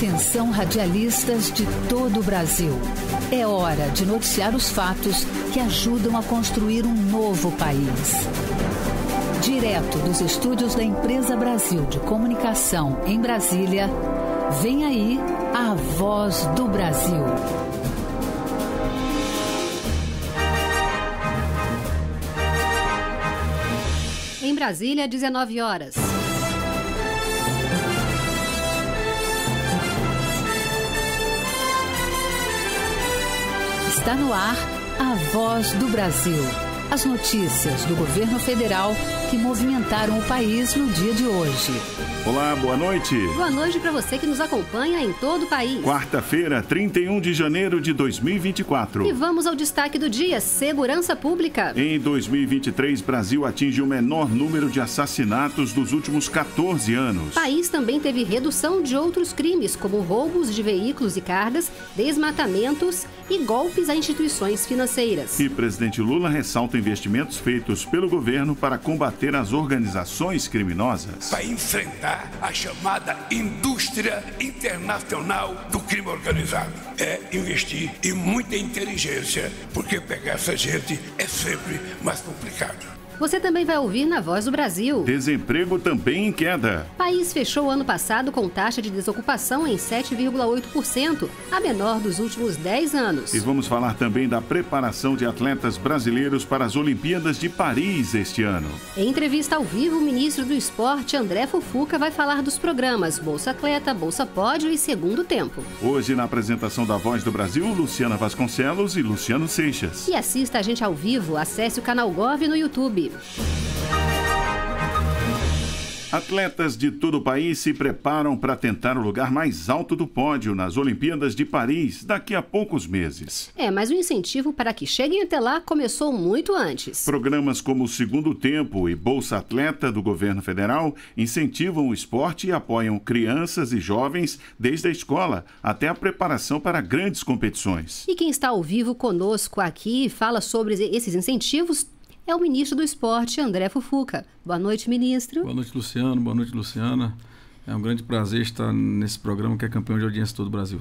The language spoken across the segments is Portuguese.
Atenção radialistas de todo o Brasil. É hora de noticiar os fatos que ajudam a construir um novo país. Direto dos estúdios da Empresa Brasil de Comunicação em Brasília, vem aí a voz do Brasil. Em Brasília, 19 horas. Está no ar a voz do Brasil. As notícias do governo federal que movimentaram o país no dia de hoje. Olá, boa noite. Boa noite para você que nos acompanha em todo o país. Quarta-feira, 31 de janeiro de 2024. E vamos ao destaque do dia: segurança pública. Em 2023, Brasil atinge o menor número de assassinatos dos últimos 14 anos. O país também teve redução de outros crimes, como roubos de veículos e cargas, desmatamentos e golpes a instituições financeiras. E presidente Lula ressalta investimentos feitos pelo governo para combater combater as organizações criminosas. Para enfrentar a chamada indústria internacional do crime organizado. É investir em muita inteligência, porque pegar essa gente é sempre mais complicado. Você também vai ouvir na Voz do Brasil. Desemprego também em queda. País fechou ano passado com taxa de desocupação em 7,8%, a menor dos últimos 10 anos. E vamos falar também da preparação de atletas brasileiros para as Olimpíadas de Paris este ano. Em entrevista ao vivo, o ministro do Esporte, André Fufuca, vai falar dos programas Bolsa Atleta, Bolsa Pódio e Segundo Tempo. Hoje, na apresentação da Voz do Brasil, Luciana Vasconcelos e Luciano Seixas. E assista a gente ao vivo, acesse o canal Gov no YouTube. Atletas de todo o país se preparam para tentar o lugar mais alto do pódio nas Olimpíadas de Paris daqui a poucos meses. É, mas o incentivo para que cheguem até lá começou muito antes. Programas como o Segundo Tempo e Bolsa Atleta do governo federal incentivam o esporte e apoiam crianças e jovens desde a escola até a preparação para grandes competições. E quem está ao vivo conosco aqui fala sobre esses incentivos é o ministro do Esporte, André Fufuca. Boa noite, ministro. Boa noite, Luciano. Boa noite, Luciana. É um grande prazer estar nesse programa que é campeão de audiência todo o Brasil.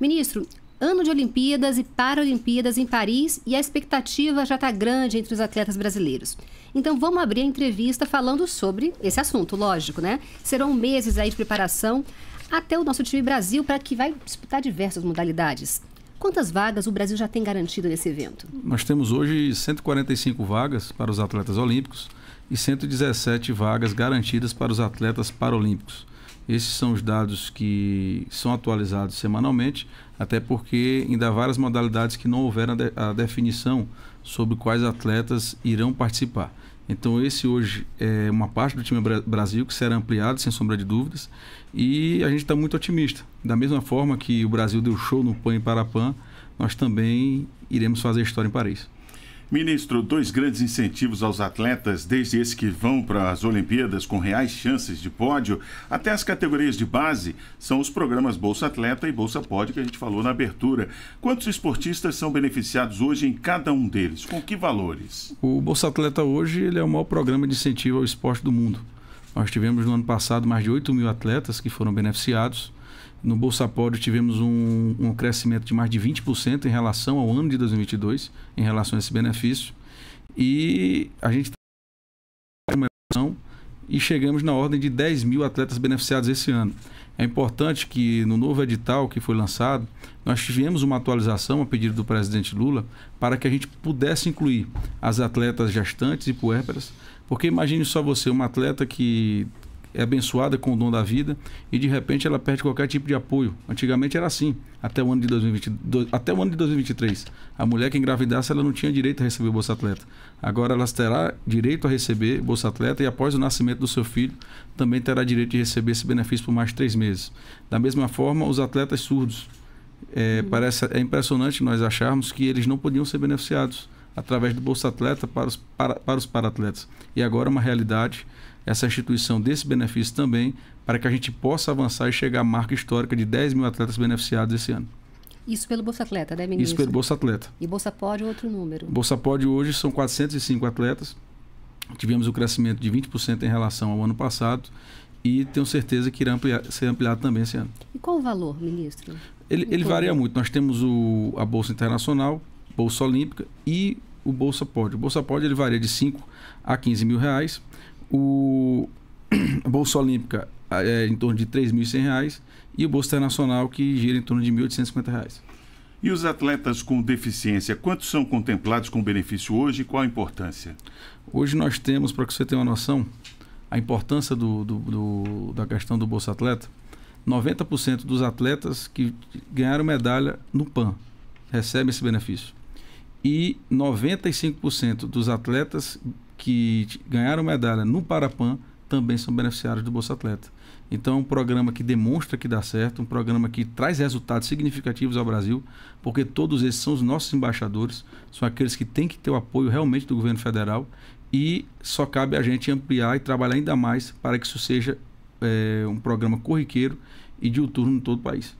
Ministro, ano de Olimpíadas e Paralimpíadas em Paris e a expectativa já está grande entre os atletas brasileiros. Então vamos abrir a entrevista falando sobre esse assunto, lógico, né? Serão meses aí de preparação até o nosso time Brasil para que vai disputar diversas modalidades. Quantas vagas o Brasil já tem garantido nesse evento? Nós temos hoje 145 vagas para os atletas olímpicos e 117 vagas garantidas para os atletas paralímpicos. Esses são os dados que são atualizados semanalmente, até porque ainda há várias modalidades que não houveram a definição sobre quais atletas irão participar. Então, esse hoje é uma parte do time Brasil que será ampliado, sem sombra de dúvidas, e a gente está muito otimista. Da mesma forma que o Brasil deu show no PAN e Parapan, nós também iremos fazer história em Paris. Ministro, dois grandes incentivos aos atletas, desde esses que vão para as Olimpíadas com reais chances de pódio, até as categorias de base, são os programas Bolsa Atleta e Bolsa Pódio que a gente falou na abertura. Quantos esportistas são beneficiados hoje em cada um deles? Com que valores? O Bolsa Atleta hoje ele é o maior programa de incentivo ao esporte do mundo. Nós tivemos no ano passado mais de 8 mil atletas que foram beneficiados no Bolsa Pódio tivemos um, um crescimento de mais de 20% em relação ao ano de 2022, em relação a esse benefício. E a gente tem tá uma evolução e chegamos na ordem de 10 mil atletas beneficiados esse ano. É importante que no novo edital que foi lançado, nós tivemos uma atualização a pedido do presidente Lula para que a gente pudesse incluir as atletas gestantes e puérperas, porque imagine só você, uma atleta que é abençoada com o dom da vida e de repente ela perde qualquer tipo de apoio. Antigamente era assim, até o ano de 2022, até o ano de 2023. A mulher que engravidasse ela não tinha direito a receber o Bolsa Atleta. Agora ela terá direito a receber Bolsa Atleta e após o nascimento do seu filho também terá direito de receber esse benefício por mais três meses. Da mesma forma, os atletas surdos. É, uhum. parece, é impressionante nós acharmos que eles não podiam ser beneficiados através do Bolsa Atleta para os, para, para os paratletas. E agora é uma realidade essa instituição desse benefício também, para que a gente possa avançar e chegar à marca histórica de 10 mil atletas beneficiados esse ano. Isso pelo Bolsa Atleta, né, ministro? Isso pelo Bolsa Atleta. E Bolsa Pode, outro número? Bolsa Pode hoje são 405 atletas. Tivemos um crescimento de 20% em relação ao ano passado e tenho certeza que irá ampliar, ser ampliado também esse ano. E qual o valor, ministro? Ele, ele então, varia muito. Nós temos o, a Bolsa Internacional, Bolsa Olímpica e o Bolsa Pode. O Bolsa Pode ele varia de 5 a 15 mil reais o Bolsa Olímpica ah, é em torno de R$ 3.100 e o Bolsa Internacional que gira em torno de R$ 1.850. E os atletas com deficiência, quantos são contemplados com benefício hoje e qual a importância? Hoje nós temos, para que você tenha uma noção, a importância do, do, do, da questão do Bolsa Atleta, 90% dos atletas que ganharam medalha no PAN recebem esse benefício. E 95% dos atletas que ganharam medalha no Parapan também são beneficiários do Bolsa Atleta. Então, é um programa que demonstra que dá certo, um programa que traz resultados significativos ao Brasil, porque todos esses são os nossos embaixadores, são aqueles que têm que ter o apoio realmente do governo federal e só cabe a gente ampliar e trabalhar ainda mais para que isso seja é, um programa corriqueiro e de turno em todo o país.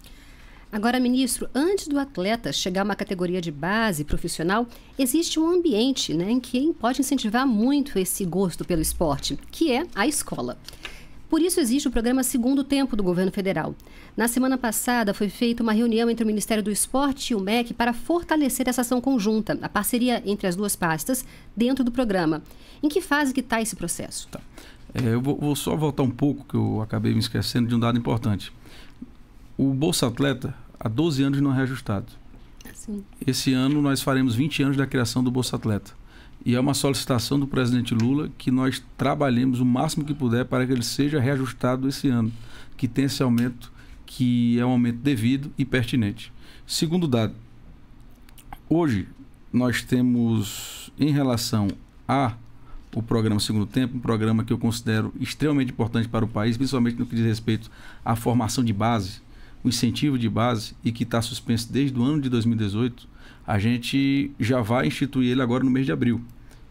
Agora, ministro, antes do atleta chegar a uma categoria de base profissional, existe um ambiente né, em que pode incentivar muito esse gosto pelo esporte, que é a escola. Por isso existe o programa Segundo Tempo do governo federal. Na semana passada foi feita uma reunião entre o Ministério do Esporte e o MEC para fortalecer essa ação conjunta, a parceria entre as duas pastas, dentro do programa. Em que fase que está esse processo? Tá. É, eu vou, vou, só voltar um pouco, que eu acabei me esquecendo de um dado importante. O Bolsa Atleta há 12 anos não é reajustado. Sim. Esse ano nós faremos 20 anos da criação do Bolsa Atleta. E é uma solicitação do presidente Lula que nós trabalhemos o máximo que puder para que ele seja reajustado esse ano, que tenha esse aumento, que é um aumento devido e pertinente. Segundo dado, hoje nós temos, em relação a o programa Segundo Tempo, um programa que eu considero extremamente importante para o país, principalmente no que diz respeito à formação de base, o incentivo de base e que está suspenso desde o ano de 2018, a gente já vai instituir ele agora no mês de abril.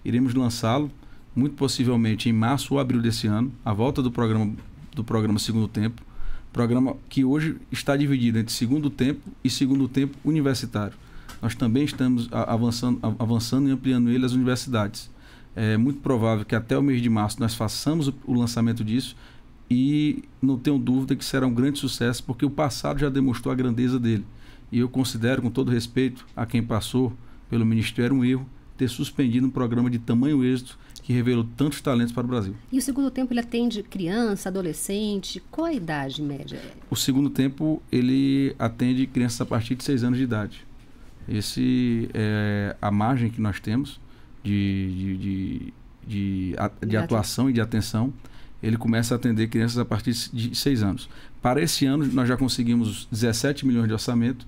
Iremos lançá-lo, muito possivelmente em março ou abril desse ano, a volta do programa, do programa Segundo Tempo, programa que hoje está dividido entre Segundo Tempo e Segundo Tempo Universitário. Nós também estamos avançando, avançando e ampliando ele às universidades. É muito provável que até o mês de março nós façamos o lançamento disso e não tenho dúvida que será um grande sucesso, porque o passado já demonstrou a grandeza dele. E eu considero, com todo respeito a quem passou pelo Ministério, um erro ter suspendido um programa de tamanho êxito que revelou tantos talentos para o Brasil. E o segundo tempo ele atende criança, adolescente? Qual a idade média? O segundo tempo ele atende crianças a partir de 6 anos de idade. Esse é a margem que nós temos de, de, de, de, de atuação e de atenção ele começa a atender crianças a partir de 6 anos. Para esse ano, nós já conseguimos 17 milhões de orçamento,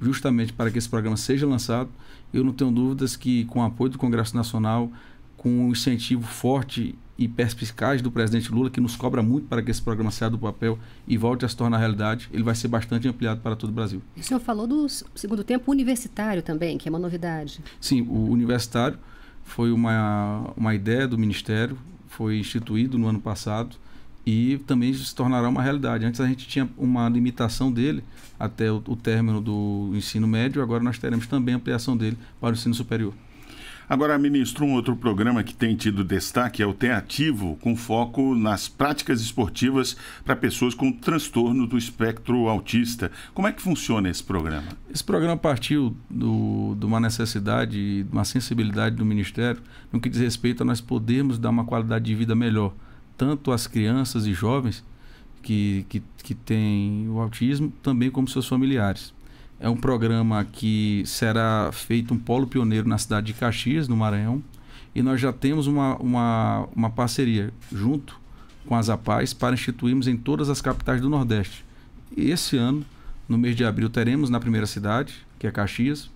justamente para que esse programa seja lançado. Eu não tenho dúvidas que, com o apoio do Congresso Nacional, com o um incentivo forte e perspicaz do presidente Lula, que nos cobra muito para que esse programa saia do papel e volte a se tornar realidade, ele vai ser bastante ampliado para todo o Brasil. O senhor falou do segundo tempo universitário também, que é uma novidade. Sim, o universitário foi uma, uma ideia do Ministério, foi instituído no ano passado e também se tornará uma realidade. Antes a gente tinha uma limitação dele até o, o término do ensino médio, agora nós teremos também ampliação dele para o ensino superior. Agora, ministro, um outro programa que tem tido destaque é o Tem Ativo, com foco nas práticas esportivas para pessoas com transtorno do espectro autista. Como é que funciona esse programa? Esse programa partiu do, de uma necessidade, de uma sensibilidade do Ministério no que diz respeito a nós podermos dar uma qualidade de vida melhor, tanto às crianças e jovens que, que, que têm o autismo, também como seus familiares. É um programa que será feito um polo pioneiro na cidade de Caxias, no Maranhão. E nós já temos uma, uma, uma parceria junto com as APAES para instituirmos em todas as capitais do Nordeste. E esse ano, no mês de abril, teremos na primeira cidade, que é Caxias,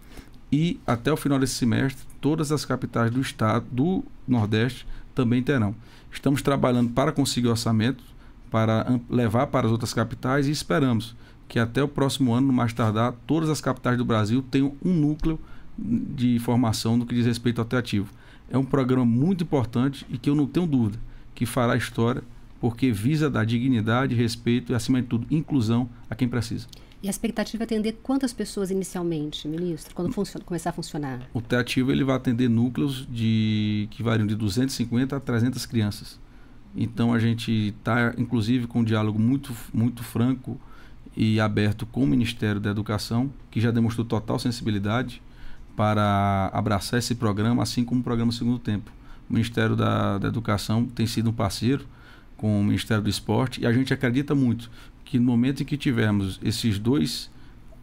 e até o final desse semestre, todas as capitais do estado do Nordeste também terão. Estamos trabalhando para conseguir orçamento para levar para as outras capitais e esperamos que até o próximo ano, no mais tardar, todas as capitais do Brasil tenham um núcleo de formação no que diz respeito ao teativo. É um programa muito importante e que eu não tenho dúvida que fará história, porque visa dar dignidade, respeito e, acima de tudo, inclusão a quem precisa. E a expectativa é atender quantas pessoas inicialmente, ministro, quando funciona, começar a funcionar? O Teativo ele vai atender núcleos de que variam de 250 a 300 crianças. Então a gente está, inclusive, com um diálogo muito, muito franco e aberto com o Ministério da Educação, que já demonstrou total sensibilidade para abraçar esse programa, assim como o programa Segundo Tempo. O Ministério da, da Educação tem sido um parceiro com o Ministério do Esporte e a gente acredita muito que no momento em que tivermos esses dois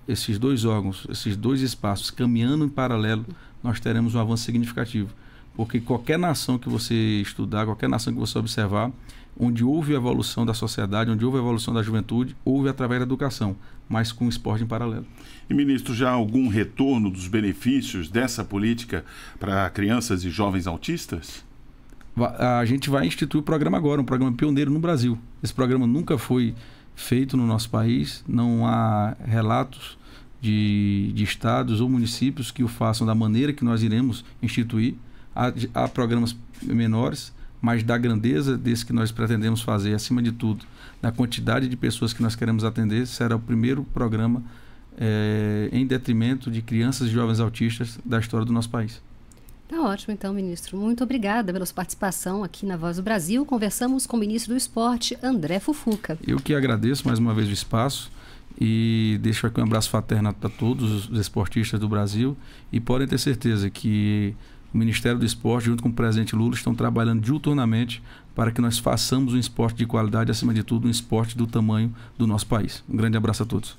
esses dois órgãos, esses dois espaços caminhando em paralelo, nós teremos um avanço significativo. Porque qualquer nação que você estudar, qualquer nação que você observar, onde houve a evolução da sociedade, onde houve a evolução da juventude, houve através da educação, mas com o esporte em paralelo. E, ministro, já há algum retorno dos benefícios dessa política para crianças e jovens autistas? A gente vai instituir o programa agora, um programa pioneiro no Brasil. Esse programa nunca foi feito no nosso país, não há relatos de, de estados ou municípios que o façam da maneira que nós iremos instituir. Há, há programas menores, mas da grandeza desse que nós pretendemos fazer, acima de tudo, da quantidade de pessoas que nós queremos atender, será o primeiro programa é, em detrimento de crianças e jovens autistas da história do nosso país. Tá ótimo, então, ministro. Muito obrigada pela sua participação aqui na Voz do Brasil. Conversamos com o ministro do Esporte, André Fufuca. Eu que agradeço mais uma vez o espaço e deixo aqui um abraço fraterno para todos os esportistas do Brasil e podem ter certeza que o Ministério do Esporte, junto com o presidente Lula, estão trabalhando diuturnamente para que nós façamos um esporte de qualidade, acima de tudo, um esporte do tamanho do nosso país. Um grande abraço a todos.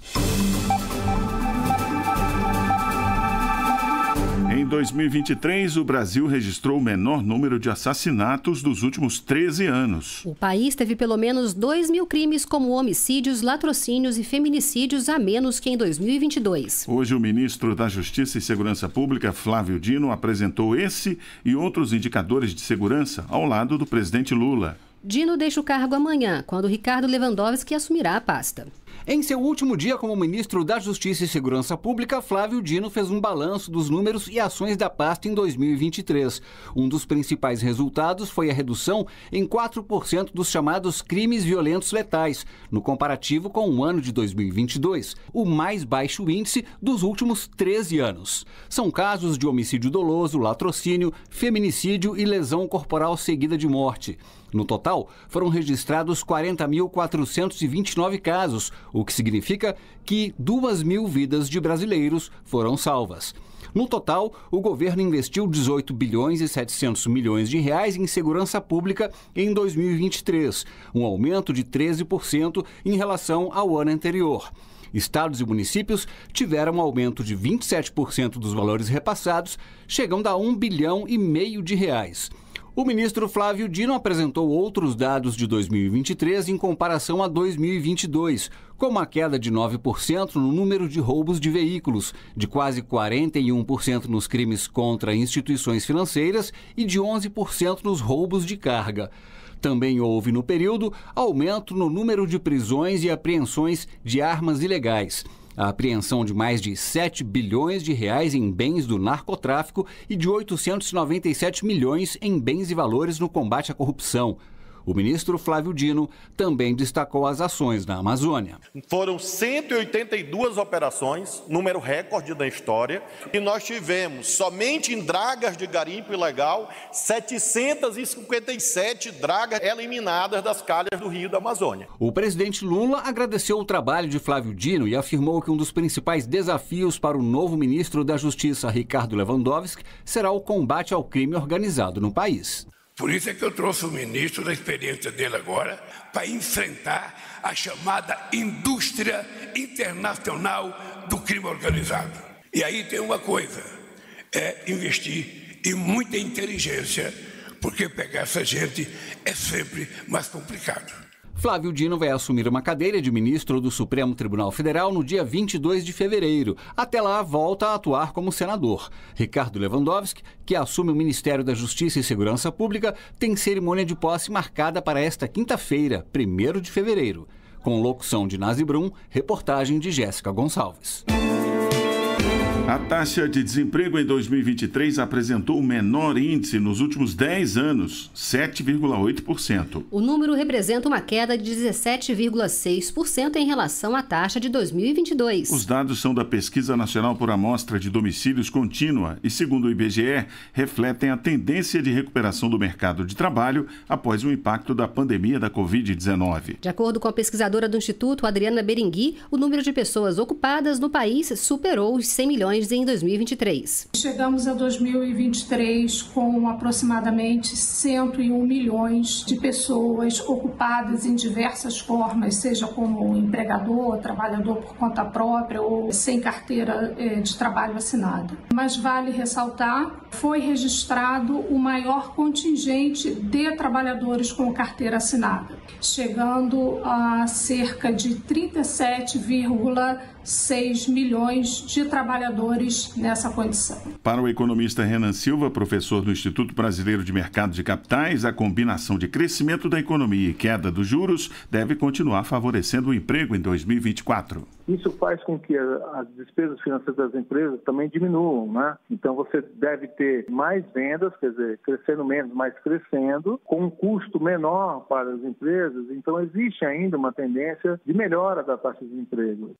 2023, o Brasil registrou o menor número de assassinatos dos últimos 13 anos. O país teve pelo menos 2 mil crimes, como homicídios, latrocínios e feminicídios, a menos que em 2022. Hoje, o ministro da Justiça e Segurança Pública, Flávio Dino, apresentou esse e outros indicadores de segurança ao lado do presidente Lula. Dino deixa o cargo amanhã, quando Ricardo Lewandowski assumirá a pasta. Em seu último dia como ministro da Justiça e Segurança Pública, Flávio Dino fez um balanço dos números e ações da pasta em 2023. Um dos principais resultados foi a redução em 4% dos chamados crimes violentos letais, no comparativo com o ano de 2022, o mais baixo índice dos últimos 13 anos. São casos de homicídio doloso, latrocínio, feminicídio e lesão corporal seguida de morte. No total, foram registrados 40.429 casos, o que significa que 2 mil vidas de brasileiros foram salvas. No total, o governo investiu 18 bilhões e 700 milhões de reais em segurança pública em 2023, um aumento de 13% em relação ao ano anterior. Estados e municípios tiveram um aumento de 27% dos valores repassados, chegando a 1 bilhão e meio de reais. O ministro Flávio Dino apresentou outros dados de 2023 em comparação a 2022, como a queda de 9% no número de roubos de veículos, de quase 41% nos crimes contra instituições financeiras e de 11% nos roubos de carga. Também houve no período aumento no número de prisões e apreensões de armas ilegais a apreensão de mais de 7 bilhões de reais em bens do narcotráfico e de 897 milhões em bens e valores no combate à corrupção. O ministro Flávio Dino também destacou as ações na Amazônia. Foram 182 operações, número recorde da história, e nós tivemos, somente em dragas de garimpo ilegal, 757 dragas eliminadas das calhas do Rio da Amazônia. O presidente Lula agradeceu o trabalho de Flávio Dino e afirmou que um dos principais desafios para o novo ministro da Justiça, Ricardo Lewandowski, será o combate ao crime organizado no país. Por isso é que eu trouxe o ministro da experiência dele agora para enfrentar a chamada indústria internacional do crime organizado. E aí tem uma coisa, é investir em muita inteligência, porque pegar essa gente é sempre mais complicado. Flávio Dino vai assumir uma cadeira de ministro do Supremo Tribunal Federal no dia 22 de fevereiro. Até lá, volta a atuar como senador. Ricardo Lewandowski, que assume o Ministério da Justiça e Segurança Pública, tem cerimônia de posse marcada para esta quinta-feira, 1 de fevereiro. Com locução de Nazi Brum, reportagem de Jéssica Gonçalves. A taxa de desemprego em 2023 apresentou o menor índice nos últimos 10 anos, 7,8%. O número representa uma queda de 17,6% em relação à taxa de 2022. Os dados são da Pesquisa Nacional por Amostra de Domicílios Contínua e, segundo o IBGE, refletem a tendência de recuperação do mercado de trabalho após o impacto da pandemia da Covid-19. De acordo com a pesquisadora do Instituto, Adriana Berengui, o número de pessoas ocupadas no país superou os 100 milhões em 2023. Chegamos a 2023 com aproximadamente 101 milhões de pessoas ocupadas em diversas formas, seja como empregador, trabalhador por conta própria ou sem carteira eh, de trabalho assinada. Mas vale ressaltar foi registrado o maior contingente de trabalhadores com carteira assinada, chegando a cerca de 37,6 milhões de trabalhadores nessa condição. Para o economista Renan Silva, professor do Instituto Brasileiro de Mercado de Capitais, a combinação de crescimento da economia e queda dos juros deve continuar favorecendo o emprego em 2024. Isso faz com que as despesas financeiras das empresas também diminuam, né? Então você deve ter mais vendas, quer dizer, crescendo menos, mas crescendo, com um custo menor para as empresas. Então, existe ainda uma tendência de melhora da taxa de emprego.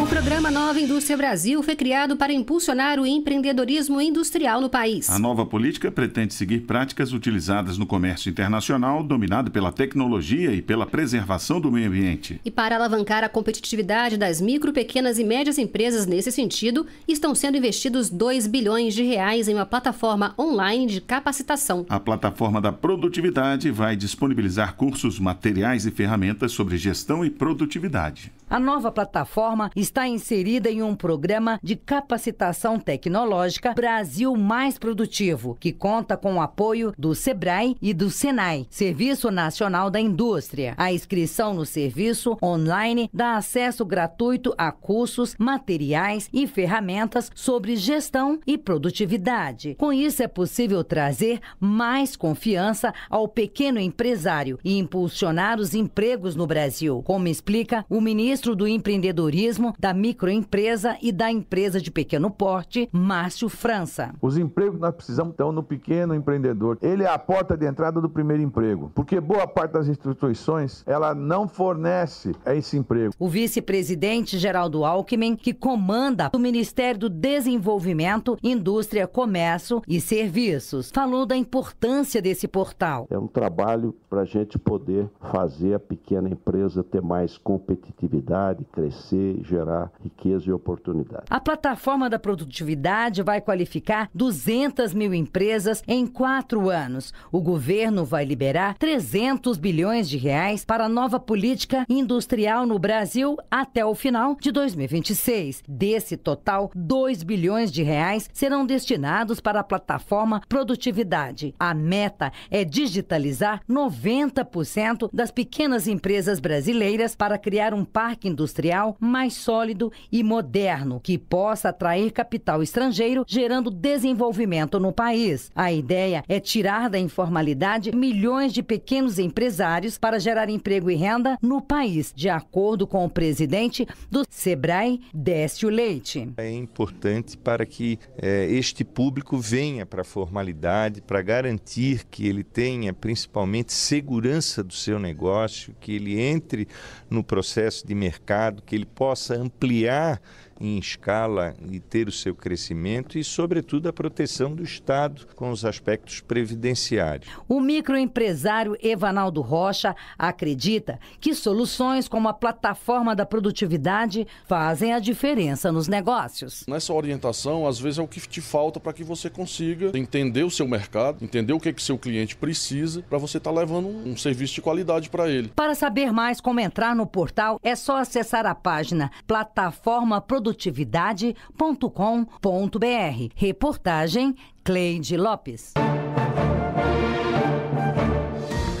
O programa Nova Indústria Brasil foi criado para impulsionar o empreendedorismo industrial no país. A nova política pretende seguir práticas utilizadas no comércio internacional, dominado pela tecnologia e pela preservação do meio ambiente. E para alavancar a competitividade das micro, pequenas e médias empresas nesse sentido, estão sendo investidos 2 bilhões de reais em uma plataforma online de capacitação. A plataforma da produtividade vai disponibilizar cursos, materiais e ferramentas sobre gestão e produtividade. A nova plataforma está inserida em um programa de capacitação tecnológica Brasil Mais Produtivo, que conta com o apoio do SEBRAE e do SENAI, Serviço Nacional da Indústria. A inscrição no serviço online dá acesso gratuito a cursos, materiais e ferramentas sobre gestão e produtividade. Com isso, é possível trazer mais confiança ao pequeno empresário e impulsionar os empregos no Brasil, como explica o ministro ministro do empreendedorismo, da microempresa e da empresa de pequeno porte, Márcio França. Os empregos que nós precisamos estão no pequeno empreendedor. Ele é a porta de entrada do primeiro emprego, porque boa parte das instituições, ela não fornece esse emprego. O vice-presidente Geraldo Alckmin, que comanda o Ministério do Desenvolvimento, Indústria, Comércio e Serviços, falou da importância desse portal. É um trabalho para a gente poder fazer a pequena empresa ter mais competitividade, crescer, gerar riqueza e oportunidade. A plataforma da produtividade vai qualificar 200 mil empresas em quatro anos. O governo vai liberar 300 bilhões de reais para a nova política industrial no Brasil até o final de 2026. Desse total, 2 bilhões de reais serão destinados para a plataforma Produtividade. A meta é digitalizar 90 90% das pequenas empresas brasileiras para criar um parque industrial mais sólido e moderno, que possa atrair capital estrangeiro, gerando desenvolvimento no país. A ideia é tirar da informalidade milhões de pequenos empresários para gerar emprego e renda no país, de acordo com o presidente do SEBRAE, Décio Leite. É importante para que é, este público venha para a formalidade, para garantir que ele tenha principalmente segurança do seu negócio, que ele entre no processo de mercado, que ele possa ampliar em escala e ter o seu crescimento e, sobretudo, a proteção do Estado com os aspectos previdenciários. O microempresário Evanaldo Rocha acredita que soluções como a plataforma da produtividade fazem a diferença nos negócios. Nessa orientação, às vezes é o que te falta para que você consiga entender o seu mercado, entender o que, é que seu cliente precisa para você estar tá levando um serviço de qualidade para ele. Para saber mais como entrar no portal, é só acessar a página plataforma produtividade produtividade.com.br. Reportagem Cleide Lopes.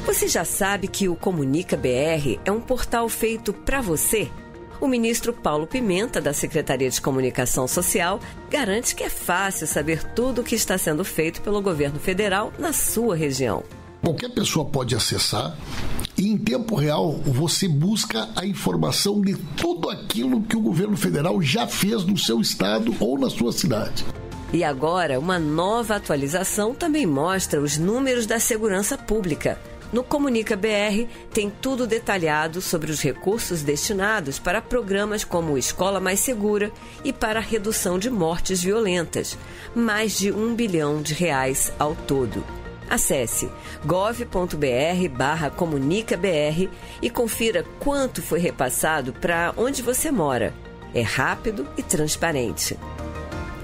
Você já sabe que o Comunica BR é um portal feito para você? O ministro Paulo Pimenta, da Secretaria de Comunicação Social, garante que é fácil saber tudo o que está sendo feito pelo governo federal na sua região. Qualquer pessoa pode acessar e em tempo real você busca a informação de tudo aquilo que o governo federal já fez no seu estado ou na sua cidade. E agora, uma nova atualização também mostra os números da segurança pública. No Comunica BR tem tudo detalhado sobre os recursos destinados para programas como Escola Mais Segura e para a redução de mortes violentas, mais de um bilhão de reais ao todo. Acesse gov.br comunicabr e confira quanto foi repassado para onde você mora. É rápido e transparente.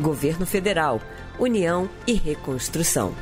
Governo Federal, União e Reconstrução.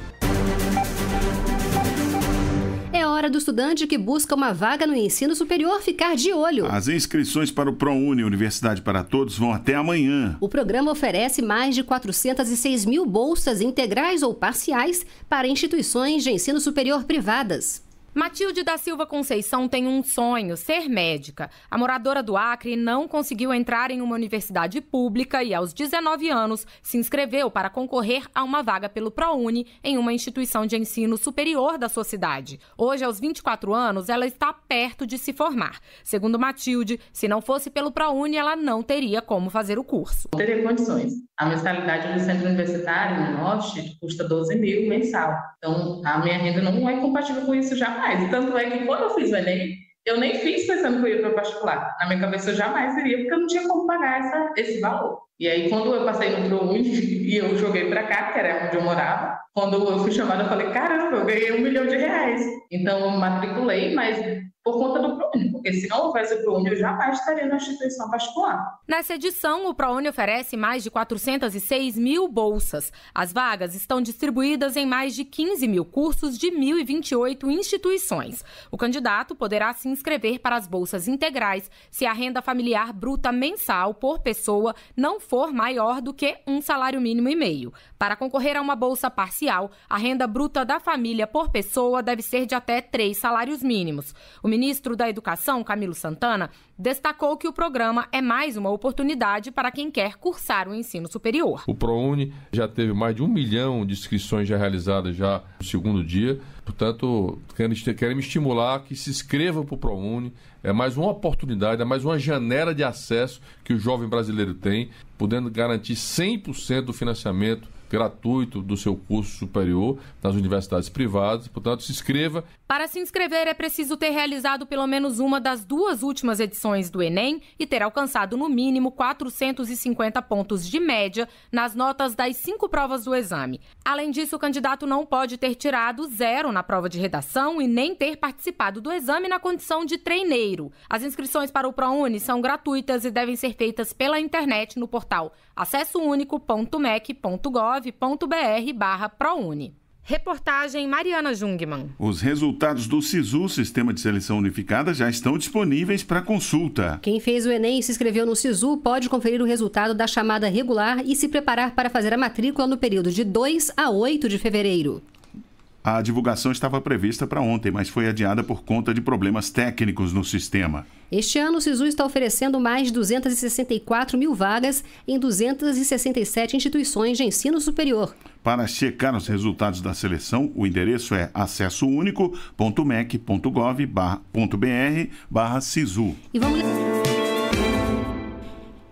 do estudante que busca uma vaga no ensino superior ficar de olho. As inscrições para o ProUni Universidade para Todos vão até amanhã. O programa oferece mais de 406 mil bolsas integrais ou parciais para instituições de ensino superior privadas. Matilde da Silva Conceição tem um sonho, ser médica. A moradora do Acre não conseguiu entrar em uma universidade pública e, aos 19 anos, se inscreveu para concorrer a uma vaga pelo ProUni em uma instituição de ensino superior da sua cidade. Hoje, aos 24 anos, ela está perto de se formar. Segundo Matilde, se não fosse pelo ProUni, ela não teria como fazer o curso. Não teria condições. A mensalidade no centro universitário, no Norte, custa 12 mil mensal. Então, a minha renda não é compatível com isso jamais faculdade. Tanto é que quando eu fiz o Enem, eu nem fiz pensando que eu ia para particular. Na minha cabeça eu jamais iria, porque eu não tinha como pagar essa, esse valor. E aí, quando eu passei no ProUni e eu joguei para cá, que era onde eu morava, quando eu fui chamada, eu falei: caramba, eu ganhei um milhão de reais. Então, eu matriculei, mas por conta do ProUni, porque se não houvesse o ProUni, eu jamais estaria na instituição particular. Nessa edição, o ProUni oferece mais de 406 mil bolsas. As vagas estão distribuídas em mais de 15 mil cursos de 1.028 instituições. O candidato poderá se inscrever para as bolsas integrais se a renda familiar bruta mensal por pessoa não for maior do que um salário mínimo e meio. Para concorrer a uma bolsa parcial, a renda bruta da família por pessoa deve ser de até três salários mínimos. O ministro da Educação, Camilo Santana, destacou que o programa é mais uma oportunidade para quem quer cursar o ensino superior. O ProUni já teve mais de um milhão de inscrições já realizadas já no segundo dia. Portanto, querem estimular que se inscreva para o ProUni. É mais uma oportunidade, é mais uma janela de acesso que o jovem brasileiro tem, podendo garantir 100% do financiamento gratuito do seu curso superior nas universidades privadas. Portanto, se inscreva. Para se inscrever, é preciso ter realizado pelo menos uma das duas últimas edições do Enem e ter alcançado, no mínimo, 450 pontos de média nas notas das cinco provas do exame. Além disso, o candidato não pode ter tirado zero na prova de redação e nem ter participado do exame na condição de treineiro. As inscrições para o ProUni são gratuitas e devem ser feitas pela internet no portal acessounico.mec.gov.br barra ProUni. Reportagem Mariana Jungmann. Os resultados do SISU, Sistema de Seleção Unificada, já estão disponíveis para consulta. Quem fez o Enem e se inscreveu no SISU pode conferir o resultado da chamada regular e se preparar para fazer a matrícula no período de 2 a 8 de fevereiro. A divulgação estava prevista para ontem, mas foi adiada por conta de problemas técnicos no sistema. Este ano, o SISU está oferecendo mais 264 mil vagas em 267 instituições de ensino superior. Para checar os resultados da seleção, o endereço é acessounico.mec.gov.br barra SISU. E vamos...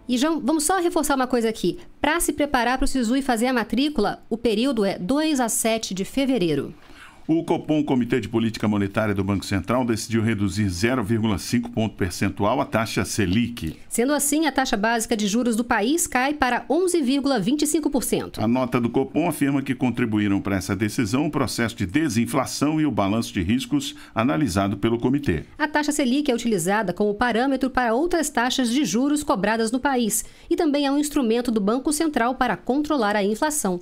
E já, vamos só reforçar uma coisa aqui. Para se preparar para o SISU e fazer a matrícula, o período é 2 a 7 de fevereiro. O Copom, Comitê de Política Monetária do Banco Central, decidiu reduzir 0,5 ponto percentual a taxa Selic. Sendo assim, a taxa básica de juros do país cai para 11,25%. A nota do Copom afirma que contribuíram para essa decisão o processo de desinflação e o balanço de riscos analisado pelo comitê. A taxa Selic é utilizada como parâmetro para outras taxas de juros cobradas no país e também é um instrumento do Banco Central para controlar a inflação.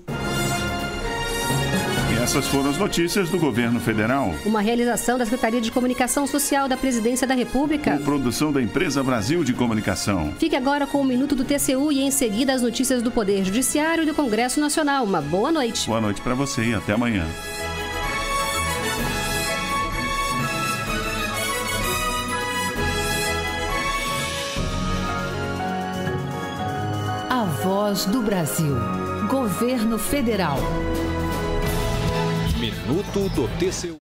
Essas foram as notícias do governo federal. Uma realização da Secretaria de Comunicação Social da Presidência da República. Com produção da Empresa Brasil de Comunicação. Fique agora com o Minuto do TCU e em seguida as notícias do Poder Judiciário e do Congresso Nacional. Uma boa noite. Boa noite para você e até amanhã. A Voz do Brasil. Governo Federal. Minuto do TCU.